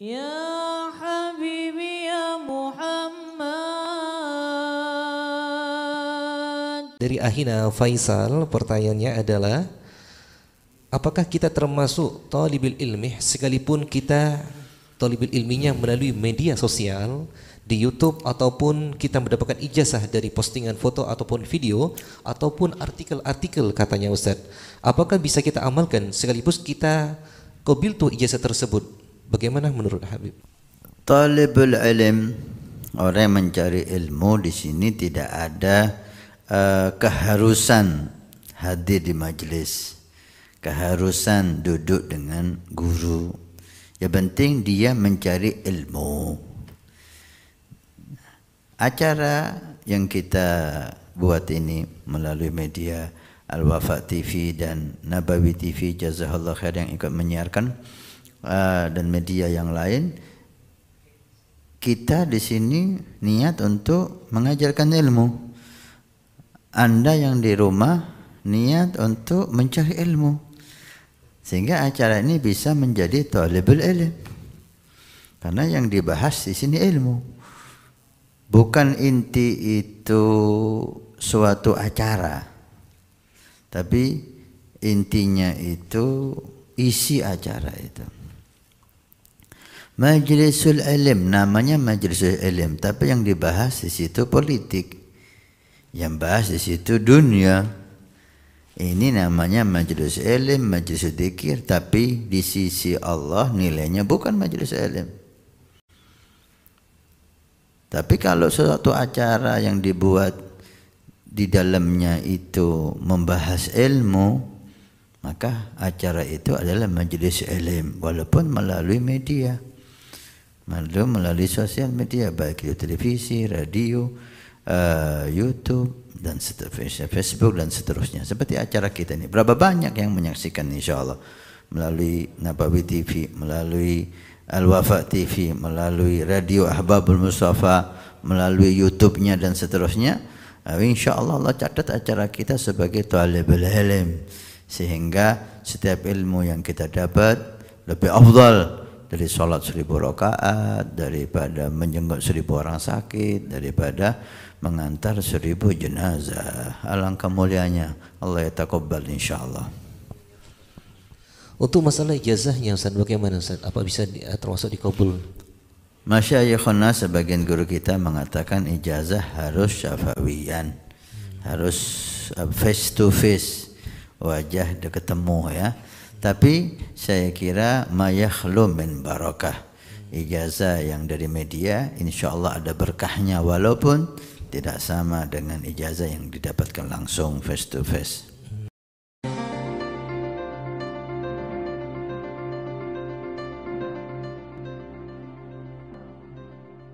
Ya ya dari Ahina Faisal pertanyaannya adalah Apakah kita termasuk tolibil ilmi sekalipun kita tolibil ilminya melalui media sosial di YouTube ataupun kita mendapatkan ijazah dari postingan foto ataupun video ataupun artikel-artikel katanya Ustaz. Apakah bisa kita amalkan sekalipun kita kobil tuh ijazah tersebut Bagaimana menurut Habib? Talibul ilm orang yang mencari ilmu di sini tidak ada uh, keharusan hadir di majelis, keharusan duduk dengan guru. Yang penting dia mencari ilmu. Acara yang kita buat ini melalui media Al-Wafa TV dan Nabawi TV Jazahullah khair yang ikut menyiarkan Eh, dan media yang lain kita di sini niat untuk mengajarkan ilmu Anda yang di rumah niat untuk mencari ilmu sehingga acara ini bisa menjadi tolerable ilmu. karena yang dibahas di sini ilmu bukan inti itu suatu acara tapi intinya itu isi acara itu Majlisul Ilim namanya Majlisul Ilim, tapi yang dibahas di situ politik. Yang bahas di situ dunia. Ini namanya Majlis Ilim, Majlis Dikir, tapi di sisi Allah nilainya bukan Majlis Ilim. Tapi kalau suatu acara yang dibuat di dalamnya itu membahas ilmu, maka acara itu adalah Majlis Ilim walaupun melalui media. Mardum melalui sosial media baik itu televisi, radio, eh, YouTube dan seterusnya, Facebook dan seterusnya. Seperti acara kita ini. Berapa banyak yang menyaksikan insya Allah melalui Nabawi TV, melalui Al-Wafa TV, melalui radio Ahbabul Mustafa, melalui YouTube-nya dan seterusnya. Eh, insya Allah Allah catat acara kita sebagai talibul ilm sehingga setiap ilmu yang kita dapat lebih afdal dari sholat seribu rakaat, daripada menjenguk seribu orang sakit, daripada mengantar seribu jenazah. Alangkah mulianya Allah ya takobal Allah Untuk masalah ijazahnya Ustaz bagaimana Ustaz? Apa bisa di, eh, termasuk dikabul? Masyayikhuna sebagian guru kita mengatakan ijazah harus syafawian. Harus eh, face to face. Wajah ketemu ya tapi saya kira mayakhlu min barakah. Ijazah yang dari media insya Allah ada berkahnya walaupun tidak sama dengan ijazah yang didapatkan langsung face to face.